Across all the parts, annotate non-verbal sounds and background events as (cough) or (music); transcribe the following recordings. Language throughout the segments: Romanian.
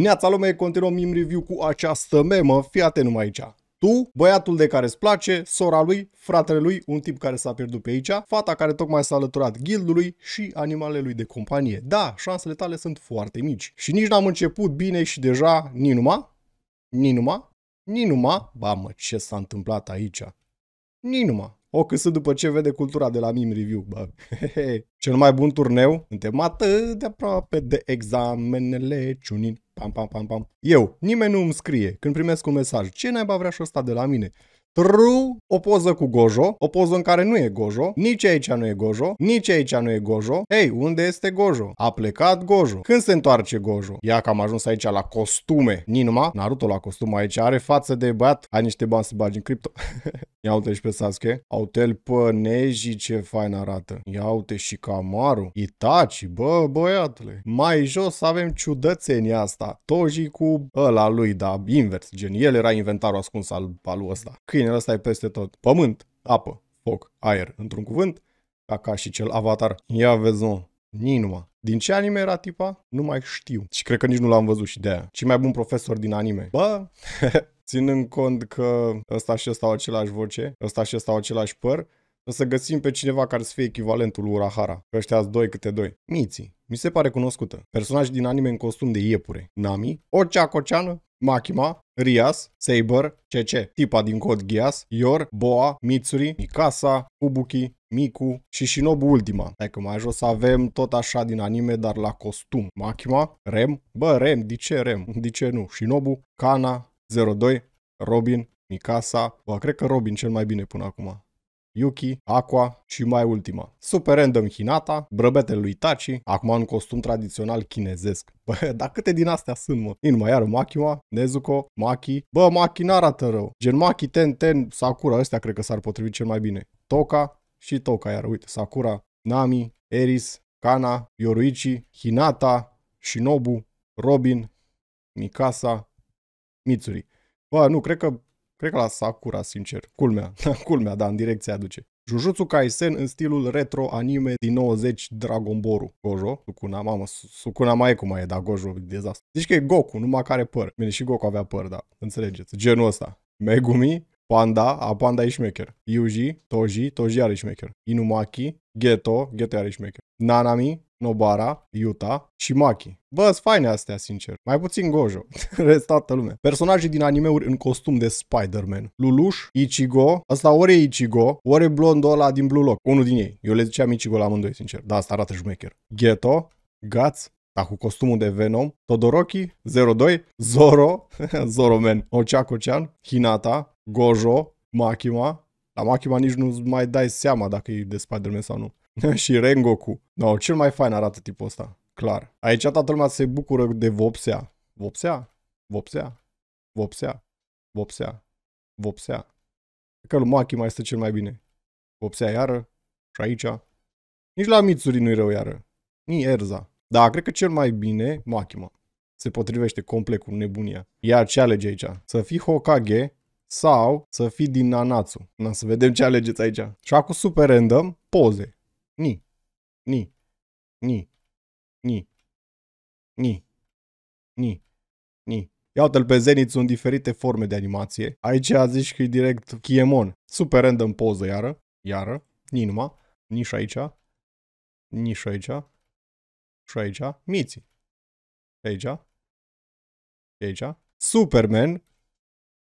Neața lume, continuăm MIM review cu această memă, fii atent numai aici. Tu, băiatul de care îți place, sora lui, fratele lui, un tip care s-a pierdut pe aici, fata care tocmai s-a alăturat ghildului și animalele lui de companie. Da, șansele tale sunt foarte mici. Și nici n-am început bine și deja, ni numa, ni numa, ni numa, ba mă, ce s-a întâmplat aici? Ni numa. O câsă după ce vede cultura de la Mim Review, bă. (laughs) Cel mai bun turneu, suntem atât de aproape de examenele ciunin. Pam, pam, pam, pam. Eu, nimeni nu îmi scrie când primesc un mesaj. Ce naiba vrea și ăsta de la mine? Tru, o poză cu Gojo, o poză în care nu e Gojo, nici aici nu e Gojo, nici aici nu e Gojo. Ei, unde este Gojo? A plecat Gojo. Când se întoarce Gojo? Ia că am ajuns aici la costume. Ninuma, Naruto la costume aici, are față de băiat, ai niște bani să bagi în cripto. (laughs) Ia uite și pe Sasuke. Autel pe Neji, ce fain arată. Ia uite și Kamaru. Itachi, bă, băiatule. Mai jos avem ciudățenia asta. Toji cu ăla lui, da, invers. Gen, el era inventarul ascuns al, al ăsta. Câine bine, ăsta e peste tot. Pământ, apă, foc, aer, într-un cuvânt, ca, ca și cel avatar. Ia vezon, Ninua. Din ce anime era tipa? Nu mai știu. Și cred că nici nu l-am văzut și de aia. Cei mai bun profesor din anime. Bă, (laughs) ținând cont că ăsta și ăsta au același voce, ăsta și ăsta au același păr, o să găsim pe cineva care să fie echivalentul Urahara, că ăștia doi câte doi. Miții, mi se pare cunoscută. Personaj din anime în costum de iepure. Nami, Ocea Coceană, Makima, Rias, Saber, CC, tipa din cod Gias. Yor, Boa, Mitsuri, Mikasa, Ubuki, Miku și Shinobu Ultima. Hai că mai jos avem tot așa din anime, dar la costum. Makima, Rem, bă, Rem, de ce Rem? De ce nu? Shinobu, Kana, 02, Robin, Mikasa, bă, cred că Robin cel mai bine până acum. Yuki, Aqua și mai ultima. Super random Hinata, brăbetele lui Tachi, acum în costum tradițional chinezesc. (laughs) Bă, dar câte din astea sunt, mă? Inuma, iar Makima, Nezuko, Maki. Bă, Maki n-arată rău. Gen Maki, Ten, Ten, Sakura, ăstea cred că s-ar potrivi cel mai bine. Toka și Toka iar, uite, Sakura, Nami, Eris, Kana, Yoruichi, Hinata, Shinobu, Robin, Mikasa, Mitsuri. Bă, nu, cred că Cred că la Sakura, sincer. Culmea, (laughs) culmea, da, în direcția aduce. Jujutsu Kaisen în stilul retro anime din 90 Dragon Ball Gojo, Sukuna, mamă, Sukuna mai e cum mai e, da, Gojo, dezastru. Zici că e Goku, numai care păr. Bine, și Goku avea păr, da, înțelegeți, genul ăsta. Megumi, Panda, a Panda e șmecher. Yuji, Toji, Toji are șmecher. Inumaki, Geto, Geto are șmecher. Nanami, Nobara, Yuta și Maki. Bă, sunt faine astea, sincer. Mai puțin Gojo. (laughs) Rest toată lumea. Personaje din animeuri în costum de Spider-Man. Luluș, Ichigo, asta ori e Ichigo, ori e blondul ăla din Blue Lock. Unul din ei. Eu le ziceam Ichigo la amândoi, sincer. Da, asta arată jmecher. Ghetto, Guts, dar cu costumul de Venom, Todoroki, 02, Zoro, (laughs) Zoro Man, Ochako-chan, Hinata, Gojo, Makima, la Makima nici nu mai dai seama dacă e de Spider-Man sau nu. (laughs) și Rengoku. No, da, cel mai fain arată tipul ăsta, clar. Aici toată lumea se bucură de vopsea. Vopsea? Vopsea? Vopsea? Vopsea? Vopsea? Că lui mai este cel mai bine. Vopsea iară și aici. Nici la Mitsuri nu-i rău iară. Nici Erza. Da, cred că cel mai bine, Machima. se potrivește complet cu nebunia. Iar ce alege aici? Să fii Hokage sau să fii din Nanatsu. Na, să vedem ce alegeți aici. Și acum super random, poze. Ni. Ni. Ni. Ni. Ni. Ni. Ni. Iată-l pe Zenith sunt diferite forme de animație. Aici zis că e direct Chiemon. Super random poză iară. Iară. Ni numai. Nici aici. Nici aici. Și aici. Miții. Aici. Aici. Superman.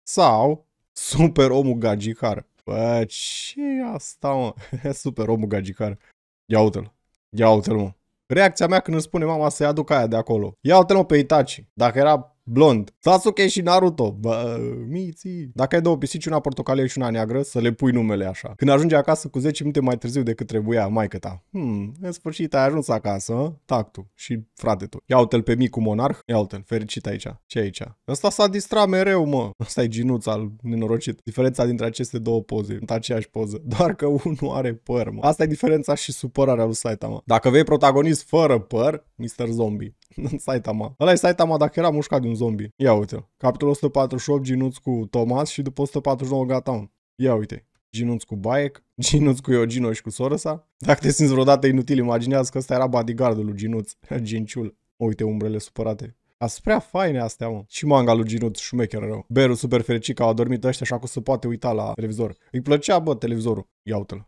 Sau Super omul gagicar. Bă, ce asta, mă? (laughs) Super omul gagicar. Ia uite-l. Ia uite-l, mă. Reacția mea când îmi spune mama să-i aduc aia de acolo. Ia uite-l, mă, pe Itachi. Dacă era blond. Sasuke și Naruto. Bă, miții. Dacă ai două pisici, una portocalie și una neagră, să le pui numele așa. Când ajunge acasă cu 10 minute mai târziu decât trebuia, mai ta. Hmm, în sfârșit ai ajuns acasă, Tactu, și frate tu. Ia uite-l pe micul monarh, ia uite-l, fericit aici. Ce aici? Ăsta s-a distrat mereu, mă. Ăsta e ginuț al nenorocit. Diferența dintre aceste două poze, sunt aceeași poză, (laughs) doar că unul are păr, mă. Asta e diferența și supărarea lui Saitama. Dacă vei protagonist fără păr, Mr. Zombie. (laughs) Saitama. Ăla e Saitama dacă era mușcat din un zombie. Ia uite-l. Capitolul 148, ginuț cu Thomas și după 149 un. Ia uite. Ginuț cu Baek, (laughs) Ginuț cu Iogino și cu sa. Dacă te simți vreodată inutil, imaginează că ăsta era bodyguardul lui Ginuț, Ginciul. (laughs) Uite umbrele supărate. Asprea faine astea, mă. Și manga lui Ginuț, șumecher rău. Beru super fericit că au adormit ăștia așa că se poate uita la televizor. Îi plăcea, bă, televizorul. Ia uite-l.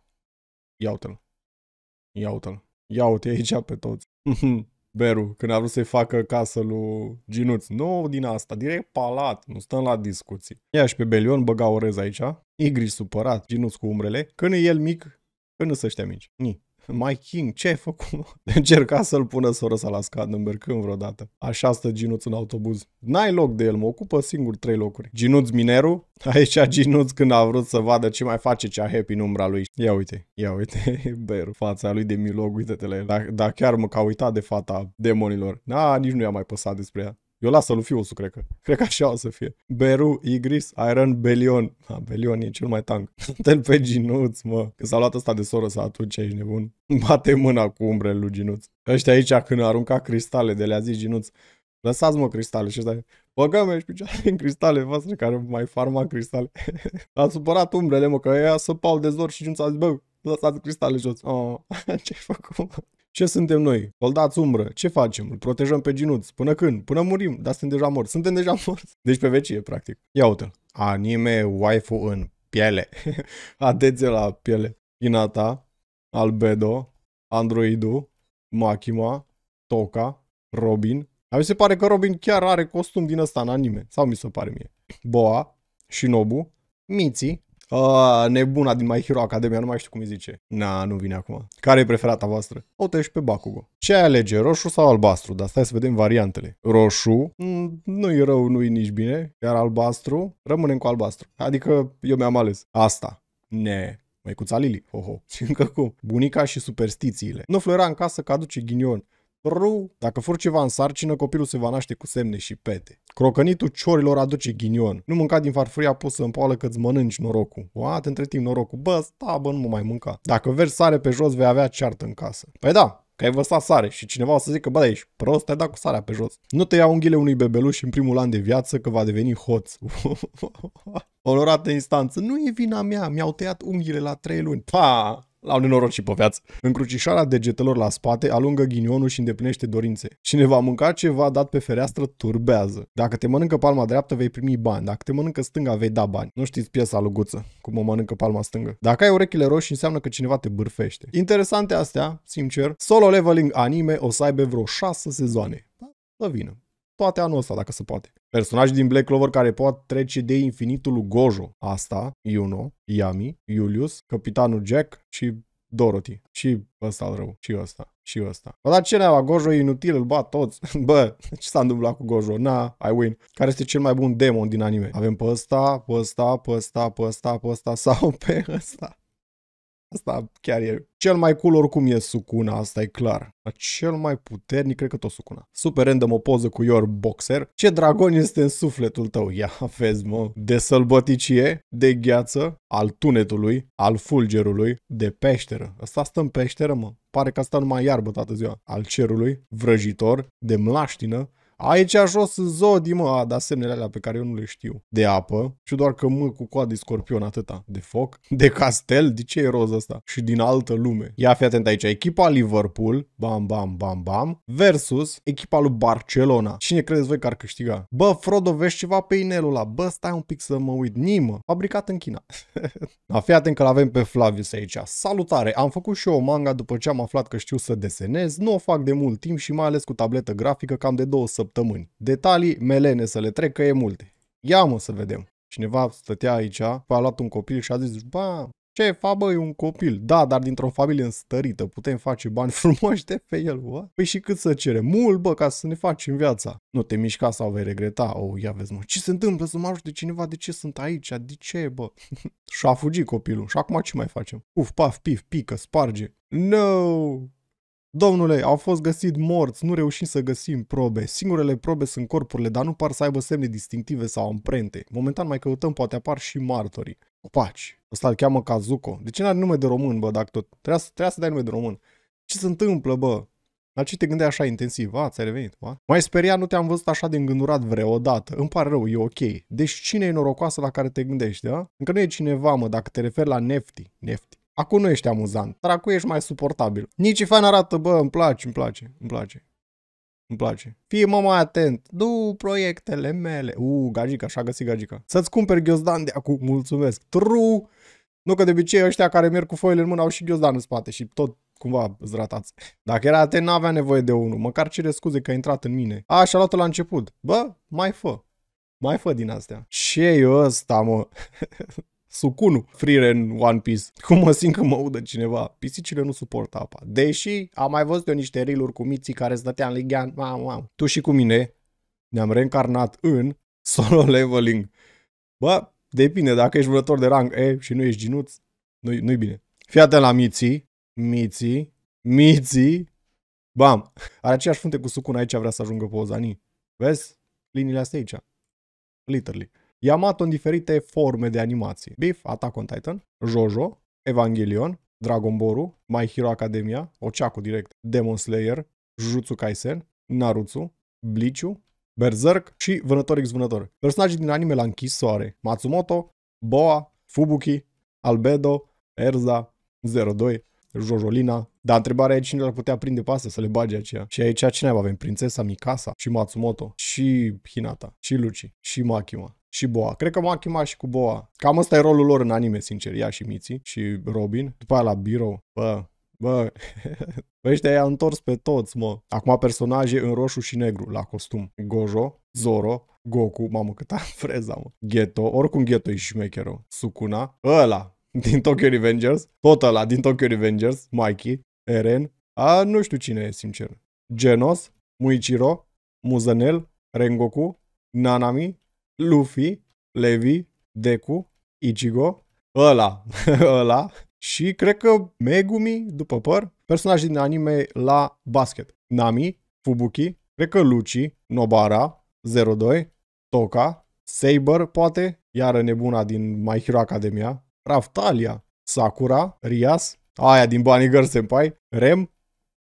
Ia uite-l. Ia uite-l. Ia uite aici pe toți. (laughs) Beru când a vrut să-i facă casă lui Ginuț. Nu din asta, direct palat, nu stăm la discuții. Ia și pe Belion băga orez aici, Igri supărat, Ginuț cu umbrele, când e el mic, când sunt ăștia mici. Ni. My King, ce ai făcut? (laughs) Încerca să-l pună soră să la în mercând vreodată. Așa stă Ginuț în autobuz. N-ai loc de el, mă ocupă singur trei locuri. Ginuț Mineru? (laughs) Aici Ginuț când a vrut să vadă ce mai face cea happy în umbra lui. Ia uite, ia uite, (laughs) Beru, fața lui de milog, uite-te la el. Dar da, chiar mă, ca a uitat de fata demonilor. Na, nici nu i-a mai păsat despre ea. Eu las să-l fiu cred că. Cred că așa o să fie. Beru, Igris, Iron, Belion. Ha, Belion e cel mai tank. (laughs) te pe ginuț, mă. Că s-a luat ăsta de soră să atunci, ești nebun. Bate mâna cu umbre lui ginuț. Ăștia aici când arunca cristale de le-a zis ginuț. Lăsați mă cristale și stai. Băgăm și picioare în cristale voastre care mai farma cristale. (laughs) a supărat umbrele mă că ea pau de zor și Ginuț a zis bă, lăsați cristale jos. Oh, (laughs) ce-ai făcut? Ce suntem noi? Soldați umbră. Ce facem? Îl protejăm pe ginuț. Până când? Până murim. Dar suntem deja morți. Suntem deja (laughs) morți. Deci pe vecie, practic. Ia uite Anime waifu în piele. Atenție (laughs) la piele. Inata, Albedo, Androidu, Makima, Toka, Robin. A mi se pare că Robin chiar are costum din ăsta în anime. Sau mi se pare mie. Boa, Shinobu, Miții, a, nebuna din My Hero Academia, nu mai știu cum îi zice. Na, nu vine acum. Care e preferata voastră? O te pe Bakugo. Ce ai alege, roșu sau albastru? Dar stai să vedem variantele. Roșu, mm, nu e rău, nu-i nici bine. Iar albastru, rămânem cu albastru. Adică eu mi-am ales asta. Ne, măicuța Lili, ho, ho. (laughs) Și încă cum? Bunica și superstițiile. Nu flora în casă că aduce ghinion. Ru. Dacă fur ceva în sarcină, copilul se va naște cu semne și pete. Crocănitul ciorilor aduce ghinion. Nu mânca din farfuria pusă în poală că-ți mănânci norocul. Oate, Între timp norocul. Bă, sta, bă, nu mă mai mânca. Dacă vezi sare pe jos, vei avea ceartă în casă. Păi da, că ai văsat sare și cineva o să zică, bă, da, ești prost, ai dat cu sarea pe jos. Nu te ia unghile unui bebeluș în primul an de viață că va deveni hoț. (laughs) Onorată instanță, nu e vina mea, mi-au tăiat unghiile la trei luni. Pa! Au nenorocit pe viață. Încrucișarea degetelor la spate alungă ghinionul și îndeplinește dorințe. Cine va mânca ceva dat pe fereastră turbează. Dacă te mănâncă palma dreaptă vei primi bani, dacă te mănâncă stânga vei da bani. Nu știți piesa luguță, cum o mănâncă palma stângă. Dacă ai urechile roșii înseamnă că cineva te bârfește. Interesante astea, sincer. Solo Leveling anime o să aibă vreo 6 sezoane. Da, să vină poate anul ăsta, dacă se poate. Personaj din Black Clover care poate trece de infinitul lui Gojo. Asta, Yuno, Yami, Julius, Capitanul Jack și Dorothy. Și ăsta rău. Și ăsta. Și ăsta. Bă, dar ce neva, Gojo e inutil, îl bat toți. (laughs) Bă, ce s-a întâmplat cu Gojo? Na, I win. Care este cel mai bun demon din anime? Avem pe ăsta, pe ăsta, pe ăsta, pe ăsta, pe ăsta sau pe ăsta? Asta chiar e cel mai cool oricum e Sukuna, asta e clar. Dar cel mai puternic cred că tot Sukuna. Super random o poză cu your Boxer. Ce dragon este în sufletul tău? Ia vezi mă. De sălbăticie, de gheață, al tunetului, al fulgerului, de peșteră. Asta stă în peșteră mă. Pare că asta numai iarbă toată ziua. Al cerului, vrăjitor, de mlaștină, Aici jos sunt zodi, mă, a, dar semnele alea pe care eu nu le știu. De apă, și doar că mă cu coadă de scorpion atâta. De foc, (laughs) de castel, de ce e roz asta? Și din altă lume. Ia fi atent aici, echipa Liverpool, bam, bam, bam, bam, versus echipa lui Barcelona. Cine credeți voi că ar câștiga? Bă, Frodo, vezi ceva pe inelul ăla? Bă, stai un pic să mă uit. Nimă, fabricat în China. (laughs) a fi atent că l-avem pe Flavius aici. Salutare, am făcut și eu o manga după ce am aflat că știu să desenez, nu o fac de mult timp și mai ales cu tabletă grafică cam de două săptămâni săptămâni. Detalii melene să le trec că e multe. Ia mă să vedem. Cineva stătea aici, a luat un copil și a zis, ba, ce fa bă, e un copil. Da, dar dintr-o familie înstărită putem face bani (laughs) frumoși de pe el, bă. Păi și cât să cere? Mult, bă, ca să ne facem viața. Nu te mișca sau vei regreta. O, oh, ia vezi, mă. Ce se întâmplă? Să mă ajute cineva? De ce sunt aici? De ce, bă? (laughs) și a fugit copilul. Și acum ce mai facem? Uf, paf, pif, pică, sparge. No! Domnule, au fost găsit morți, nu reușim să găsim probe. Singurele probe sunt corpurile, dar nu par să aibă semne distinctive sau amprente. Momentan mai căutăm, poate apar și martorii. Opaci, Ăsta îl cheamă Kazuko. De ce n-are nume de român, bă, dacă tot? Trebuia să, trebuia să dai nume de român. Ce se întâmplă, bă? La ce te gândeai așa intensiv? A, ți-ai revenit, ba? Mai speria, nu te-am văzut așa de îngândurat vreodată. Îmi pare rău, e ok. Deci cine e norocoasă la care te gândești, da? Încă nu e cineva, mă, dacă te referi la Nefti. Nefti. Acum nu ești amuzant, dar acum ești mai suportabil. Nici fain arată, bă, îmi place, îmi place, îmi place. Îmi place. Fii mă mai atent. Du proiectele mele. U, gagica, așa găsi gagica. Să-ți cumperi ghiozdan de acum, mulțumesc. Tru! Nu că de obicei ăștia care merg cu foile în mână au și ghiozdan în spate și tot cumva zratați. Dacă era atent, n-avea nevoie de unul. Măcar cere scuze că a intrat în mine. A, și-a luat-o la început. Bă, mai fă. Mai fă din astea. Ce i ăsta, mă? (laughs) Sukunu, frire în One Piece. (laughs) Cum mă simt că mă udă cineva? Pisicile nu suportă apa. Deși am mai văzut eu niște riluri cu miții care stătea în Ligian. Mam, mam. Tu și cu mine ne-am reîncarnat în (laughs) solo leveling. Bă, depinde dacă ești vânător de rang E și nu ești ginuț, nu-i, nu bine. Fiate la miții. Miții. Miții. Bam! Are aceeași funte cu sucun aici vrea să ajungă Ozanii. Vezi? Liniile astea aici. Literally i în diferite forme de animații. Beef, Attack on Titan, Jojo, Evangelion, Dragon Ball, My Hero Academia, Ochaku direct, Demon Slayer, Jujutsu Kaisen, Naruto, Bleach, Berserk și Vânător x Vânător. Personaje din anime la închisoare, Matsumoto, Boa, Fubuki, Albedo, Erza, 02, Jojolina. Dar întrebarea e cine l-ar putea prinde pe astea să le bage aceea. Și aici cine avem? Prințesa Mikasa și Matsumoto și Hinata și Luci și Makima și Boa. Cred că m-a chemat și cu Boa. Cam ăsta e rolul lor în anime, sincer, ea și Mici și Robin. După aia la Biro, bă, bă, bă, (laughs) păi ăștia i-a întors pe toți, mă. Acum personaje în roșu și negru la costum. Gojo, Zoro, Goku, mamă cât am (laughs) freza, mă. Ghetto, oricum Ghetto e șmecheră. Sukuna, ăla, din Tokyo Revengers, tot ăla din Tokyo Revengers, Mikey, Eren, a, nu știu cine e, sincer. Genos, Muichiro, Muzanel, Rengoku, Nanami, Luffy, Levi, Deku, Ichigo, ăla, (laughs) ăla și cred că Megumi, după păr, personaj din anime la basket. Nami, Fubuki, cred că Luci, Nobara, 02, Toka, Saber, poate, iară nebuna din My Hero Academia, Raftalia, Sakura, Rias, aia din Bunny Girl Senpai, Rem,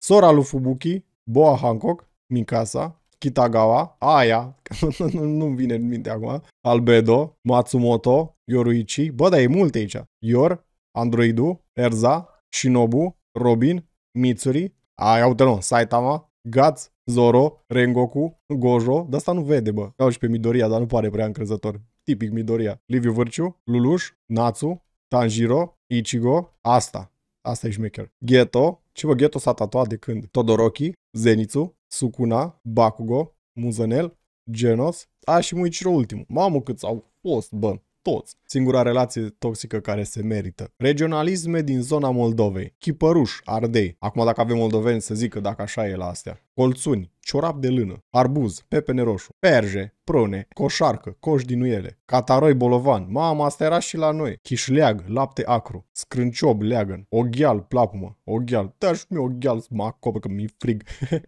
sora lui Fubuki, Boa Hancock, Mikasa, Kitagawa, aia, (laughs) nu-mi vine în minte acum, Albedo, Matsumoto, Yoruichi, bă, dar e multe aici, Yor, Androidu, Erza, Shinobu, Robin, Mitsuri, aia, uite nu, Saitama, Guts, Zoro, Rengoku, Gojo, dar asta nu vede, bă. Iau și pe Midoriya, dar nu pare prea încrezător. Tipic Midoriya. Liviu Vârciu, Luluș, Natsu, Tanjiro, Ichigo, asta. Asta e șmecher. Ghetto. Ce vă, Ghetto s-a tatuat de când? Todoroki, Zenitsu, Sukuna, Bakugo, Muzanel, Genos. A, și Muichiro ultimul. Mamă cât au fost, bă toți. Singura relație toxică care se merită. Regionalisme din zona Moldovei. Chipăruș, Ardei. Acum dacă avem moldoveni să zică dacă așa e la astea. Colțuni, ciorap de lână, arbuz, pepene roșu, perje, prune, coșarcă, coș din uiele, cataroi bolovan, mama, asta era și la noi, chișleag, lapte acru, scrânciob, leagăn, oghial, plapumă, oghial, dă-și mi oghial, mă acopă că mi-e frig, (laughs)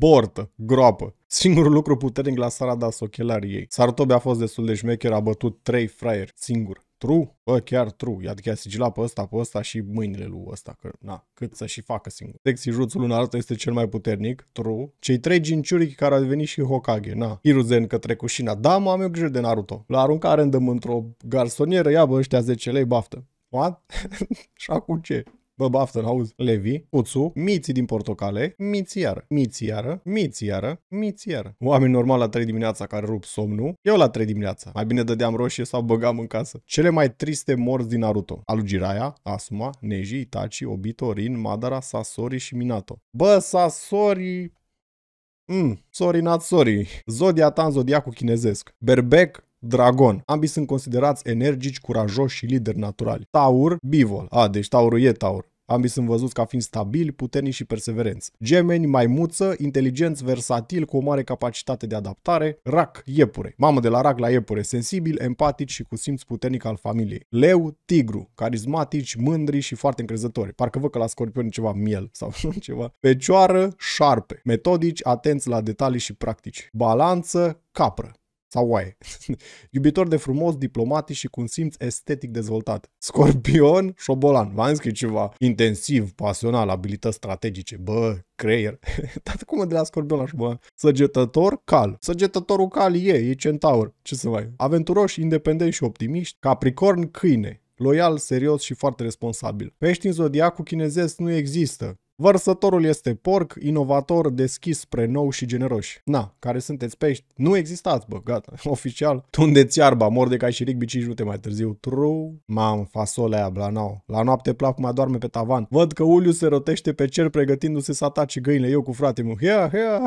bortă, groapă, Singurul lucru puternic la sara da ochelarii ei. Sartobe a fost destul de șmecher, a bătut trei fraieri singur. True? Bă, chiar true. Adică a sigilat pe ăsta, pe ăsta și mâinile lui ăsta, că na, cât să și facă singur. Sexy juțul Lunarto este cel mai puternic, true. Cei trei ginciuri care au devenit și Hokage, na. Hiruzen către cușina. da, mă, am eu grijă de Naruto. L-a aruncat random într-o garsonieră, ia bă, ăștia 10 lei, baftă. What? (laughs) și acum ce? Bă, auzi. Levi, Uțu, miții din portocale, miți iară, miți iară, miți iară, miți iară. Oameni normal la 3 dimineața care rup somnul, eu la 3 dimineața. Mai bine dădeam roșie sau băgam în casă. Cele mai triste morți din Naruto. Alugiraia, Asuma, Neji, Itachi, Obito, Rin, Madara, Sasori și Minato. Bă, Sasori... Mm, sorry, not sorry. Zodia ta în zodiacul chinezesc. Berbec, dragon. Ambii sunt considerați energici, curajoși și lideri naturali. Taur, bivol. A, deci taurul e taur. Ambii sunt văzuți ca fiind stabili, puternici și perseverenți. Gemeni, maimuță, inteligenți, versatil, cu o mare capacitate de adaptare. Rac, iepure. Mamă de la rac la iepure, sensibil, empatic și cu simț puternic al familiei. Leu, tigru, carismatici, mândri și foarte încrezători. Parcă văd că la scorpion ceva miel sau (laughs) ceva. Pecioară, șarpe. Metodici, atenți la detalii și practici. Balanță, capră. Sau oaie. (laughs) Iubitor de frumos, diplomatic și cu un simț estetic dezvoltat. Scorpion, șobolan. V-am zis că e ceva intensiv, pasional, abilități strategice. Bă, creier. Dar (laughs) cum de la scorpion la șobolan? Săgetător, cal. Săgetătorul cal e, e centaur. Ce să mai... Aventuroși, independenți și optimiști. Capricorn, câine loial, serios și foarte responsabil. Pești în zodiacul chinezesc nu există. Vărsătorul este porc, inovator, deschis spre nou și generoși. Na, care sunteți pești? Nu existați, bă, gata, (laughs) oficial. mor de ca și Rigby 5 minute mai târziu. Tru, Mam, fasolea aia, blanau. La noapte plac mai doarme pe tavan. Văd că Uliu se rotește pe cer pregătindu-se să atace găinile. Eu cu frate meu. Ia, ia,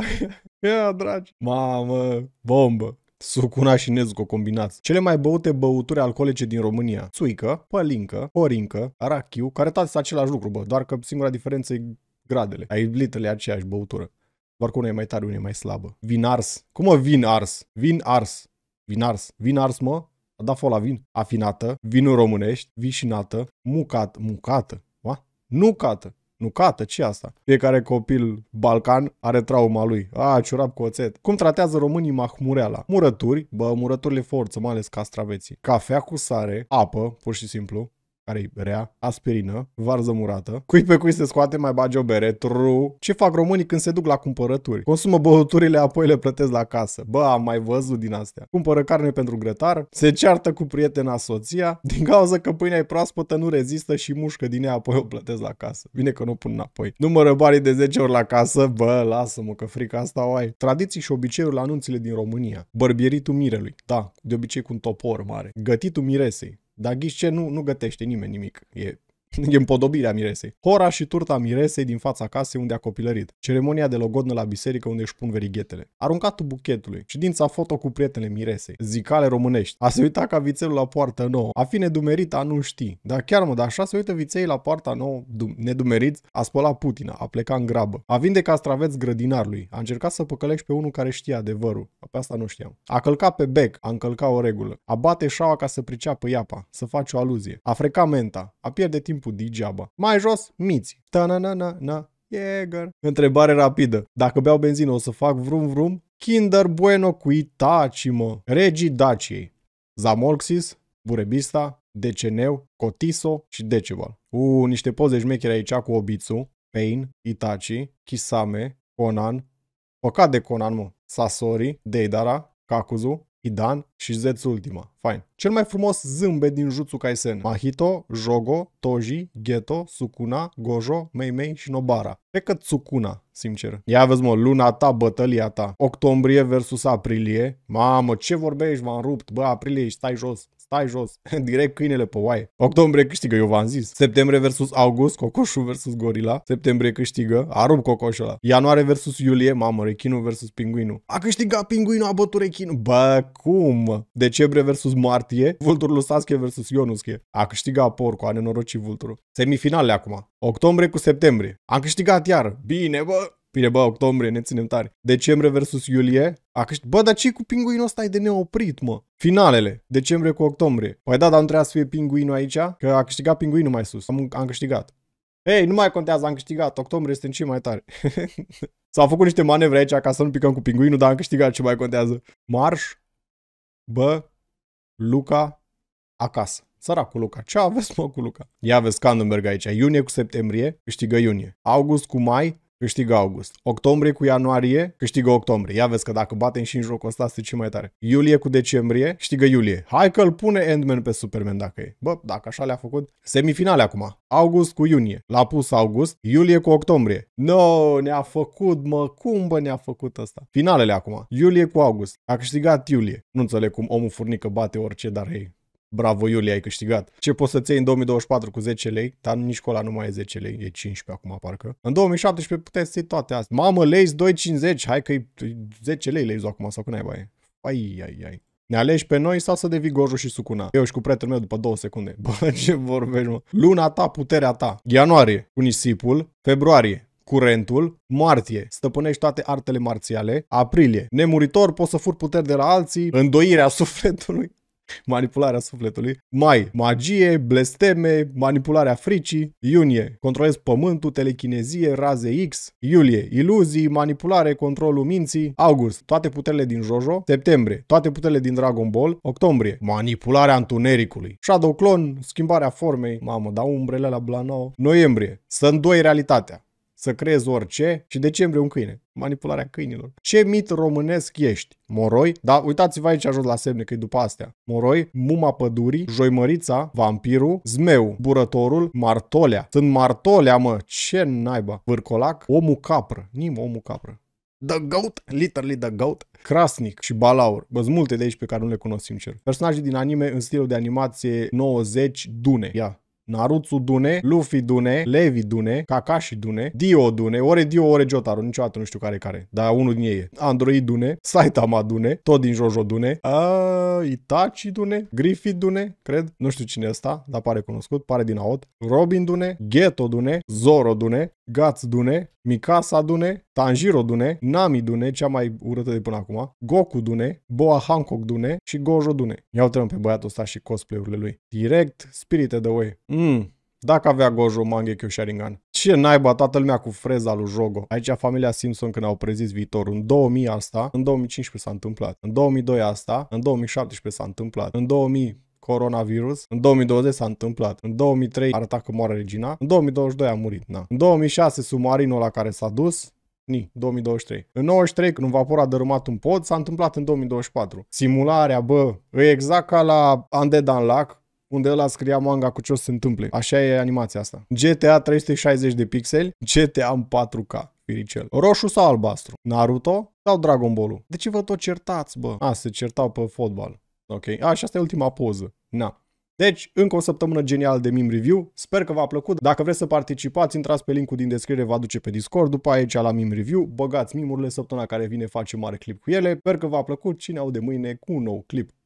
ia, dragi. Mamă, bombă. Sucuna și Nezuco combinați. Cele mai băute băuturi alcoolice din România. Suică, pălincă, orincă, rachiu, care toate același lucru, bă, doar că singura diferență e gradele. Ai literally aceeași băutură. Doar că una e mai tare, una e mai slabă. Vin ars. Cum mă vin ars? Vin ars. Vin ars. Vin ars, mă? A dat fola vin. Afinată, vinul românești, vișinată, mucat, mucată, va? Nucată. Nu cată, ce asta? Fiecare copil balcan are trauma lui. A, ciurap cu oțet. Cum tratează românii mahmureala? Murături, bă, murăturile forță, mai ales castraveții. Cafea cu sare, apă, pur și simplu, care e rea, aspirină, varză murată, cui pe cui se scoate mai bagi o bere, tru. Ce fac românii când se duc la cumpărături? Consumă băuturile, apoi le plătesc la casă. Bă, am mai văzut din astea. Cumpără carne pentru grătar, se ceartă cu prietena soția, din cauza că pâinea e proaspătă, nu rezistă și mușcă din ea, apoi o plătesc la casă. Bine că nu o pun înapoi. Numără banii de 10 ori la casă, bă, lasă-mă că frica asta o ai. Tradiții și obiceiuri la anunțile din România. Bărbieritul mirelui, da, de obicei cu un topor mare. Gătitul miresei, dar ghici ce, nu, nu gătește nimeni nimic. E (laughs) Împodobirea miresei. Hora și turta miresei din fața casei unde a copilărit. Ceremonia de logodnă la biserică unde își pun verighetele. Aruncatul buchetului. Ședința foto cu prietenele miresei. Zicale românești. A se uita ca vițelul la poartă nouă. A fi nedumerit, a nu ști. Dar chiar mă, dar așa se uită viței la poarta nouă, nedumeriți, a spălat Putina, a plecat în grabă. A vinde castraveț grădinarului. A încercat să păcălești pe unul care știa adevărul. Pe asta nu știam. A călcat pe bec, a încălcat o regulă. A bate șaua ca să priceapă iapa, să face o aluzie. A frecamenta. menta, a pierde timp timpul degeaba. Mai jos, miți. Ta-na-na-na-na. Jäger. Întrebare rapidă. Dacă beau benzină o să fac vrum vrum? Kinder Bueno cu Itachi, mă. Regii Daciei. Zamolxis, Burebista, Deceneu, Cotiso și Decebal. U, niște poze șmecheri aici cu Obitsu, Pain, Itachi, Kisame, Conan, păcat de Conan, mă, Sasori, Deidara, Kakuzu, Hidan și Zetsu Ultima. Fine. Cel mai frumos zâmbet din Jutsu Kaisen. Mahito, Jogo, Toji, Geto, Sukuna, Gojo, Mei Mei și Nobara. Cred că Sukuna, sincer. Ia vezi mă, luna ta, bătălia ta. Octombrie versus aprilie. Mamă, ce vorbești, m-am rupt. Bă, aprilie, stai jos stai jos, (laughs) direct câinele pe oaie. Octombrie câștigă, eu v-am zis. Septembrie versus august, cocoșul versus gorila. Septembrie câștigă, a cocoșul ăla. Ianuarie versus iulie, mamă, rechinul versus pinguinul. A câștigat pinguinul, a bătut rechinul. Bă, cum? Decembrie versus martie, vulturul lui Sasuke versus Ionuske. A câștigat porcul, a nenorocit vulturul. Semifinale acum. Octombrie cu septembrie. Am câștigat iar. Bine, bă! Bine, bă, octombrie, ne ținem tare. Decembrie versus iulie, a câșt... Bă, dar ce cu pinguinul ăsta e de neoprit, mă? Finalele, decembrie cu octombrie. Păi da, dar nu trebuia să fie pinguinul aici? Că a câștigat pinguinul mai sus. Am, am câștigat. Ei, nu mai contează, am câștigat. Octombrie este în ce mai tare. (laughs) S-au făcut niște manevre aici ca să nu picăm cu pinguinul, dar am câștigat, ce mai contează. Marș, bă, Luca, acasă. Săracul Luca. Ce aveți, mă, cu Luca? Ia vezi Candenberg aici. Iunie cu septembrie, câștigă iunie. August cu mai, câștigă august. Octombrie cu ianuarie, câștigă octombrie. Ia vezi că dacă batem și în jocul ăsta, este ce mai tare. Iulie cu decembrie, câștigă iulie. Hai că îl pune Endman pe Superman dacă e. Bă, dacă așa le-a făcut. Semifinale acum. August cu iunie. L-a pus august. Iulie cu octombrie. No, ne-a făcut, mă, cum bă ne-a făcut asta? Finalele acum. Iulie cu august. A câștigat iulie. Nu înțeleg cum omul furnică bate orice, dar ei, Bravo Iulia, ai câștigat. Ce poți să-ți iei în 2024 cu 10 lei? Dar nici cola nu mai e 10 lei, e 15 acum parcă. În 2017 puteți să toate astea. Mamă, lei 2,50, hai că 10 lei lei acum sau cu naiba e. Ai, ai, ai. Ne alegi pe noi sau să devii Gojo și Sucuna? Eu și cu prietenul meu după două secunde. (laughs) Bă, ce vorbești, mă? Luna ta, puterea ta. Ianuarie, cu nisipul. Februarie, curentul, martie, stăpânești toate artele marțiale, aprilie, nemuritor, poți să fur puteri de la alții, îndoirea sufletului, manipularea sufletului. Mai, magie, blesteme, manipularea fricii. Iunie, controlez pământul, telechinezie, raze X. Iulie, iluzii, manipulare, controlul minții. August, toate puterile din Jojo. Septembrie, toate puterile din Dragon Ball. Octombrie, manipularea întunericului. Shadow Clone, schimbarea formei. Mamă, da umbrele la blanau Noiembrie, să îndoi realitatea să crezi orice și decembrie un câine. Manipularea câinilor. Ce mit românesc ești? Moroi? Da, uitați-vă aici ajuns la semne că după astea. Moroi, muma pădurii, joimărița, vampirul, zmeu, burătorul, martolea. Sunt martolea, mă, ce naiba. Vârcolac, omul capră. Nim, omul capră. The Goat, literally The Goat, Krasnic și Balaur. Bă, multe de aici pe care nu le cunosc sincer. Personaje din anime în stilul de animație 90 dune. Ia, Narutsu Dune, Luffy Dune, Levi Dune, Kakashi Dune, Dio Dune, ore Dio, ore Jotaro, niciodată nu știu care care, dar unul din ei e. Android Dune, Saitama Dune, tot din Jojo Dune, a, Itachi Dune, Griffith Dune, cred, nu știu cine e ăsta, dar pare cunoscut, pare din Aot, Robin Dune, Ghetto Dune, Zoro Dune, Guts Dune, Mikasa Dune, Tanjiro Dune, Nami Dune, cea mai urâtă de până acum, Goku Dune, Boa Hancock Dune și Gojo Dune. Ia uite pe băiatul ăsta și cosplay-urile lui. Direct, Spirited Away. Mmm, dacă avea Gojo Mangekyo Sharingan. Ce naiba toată lumea cu freza lui Jogo. Aici familia Simpson când au prezis viitorul. În 2000 asta, în 2015 s-a întâmplat. În 2002 asta, în 2017 s-a întâmplat. În 2000 coronavirus. În 2020 s-a întâmplat. În 2003 arăta că moare regina. În 2022 a murit. Na. În 2006 submarinul la care s-a dus Ni, 2023. În 93, când un vapor a dărâmat un pod, s-a întâmplat în 2024. Simularea, bă, e exact ca la Undead Lac, unde ăla scria manga cu ce o să se întâmple. Așa e animația asta. GTA 360 de pixeli, GTA în 4K. Piricel. Roșu sau albastru? Naruto sau Dragon Ball? De ce vă tot certați, bă? A, se certau pe fotbal. Ok? A, și asta e ultima poză. Na. Deci, încă o săptămână genială de meme review. Sper că v-a plăcut. Dacă vreți să participați, intrați pe linkul din descriere, vă aduce pe Discord, după aici la meme review. Băgați mimurile, săptămâna care vine facem mare clip cu ele. Sper că v-a plăcut și ne de mâine cu un nou clip.